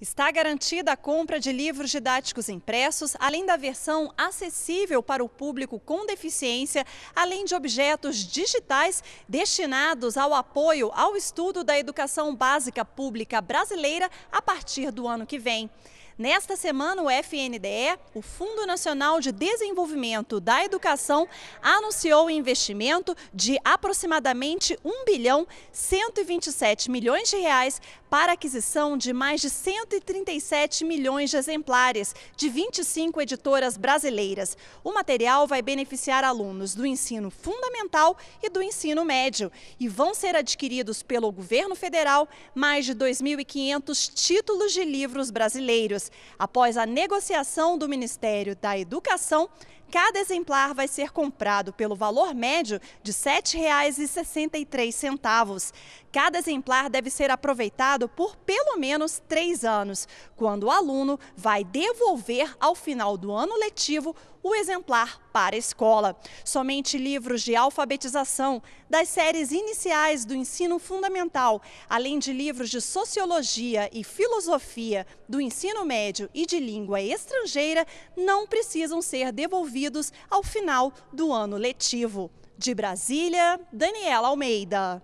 Está garantida a compra de livros didáticos impressos, além da versão acessível para o público com deficiência, além de objetos digitais destinados ao apoio ao estudo da educação básica pública brasileira a partir do ano que vem. Nesta semana, o FNDE, o Fundo Nacional de Desenvolvimento da Educação, anunciou o investimento de aproximadamente 1 bilhão 127 milhões de reais para aquisição de mais de 137 milhões de exemplares de 25 editoras brasileiras. O material vai beneficiar alunos do ensino fundamental e do ensino médio e vão ser adquiridos pelo governo federal mais de 2.500 títulos de livros brasileiros após a negociação do Ministério da Educação Cada exemplar vai ser comprado pelo valor médio de R$ 7,63. Cada exemplar deve ser aproveitado por pelo menos três anos, quando o aluno vai devolver ao final do ano letivo o exemplar para a escola. Somente livros de alfabetização das séries iniciais do ensino fundamental, além de livros de sociologia e filosofia do ensino médio e de língua estrangeira, não precisam ser devolvidos devidos ao final do ano letivo. De Brasília, Daniela Almeida.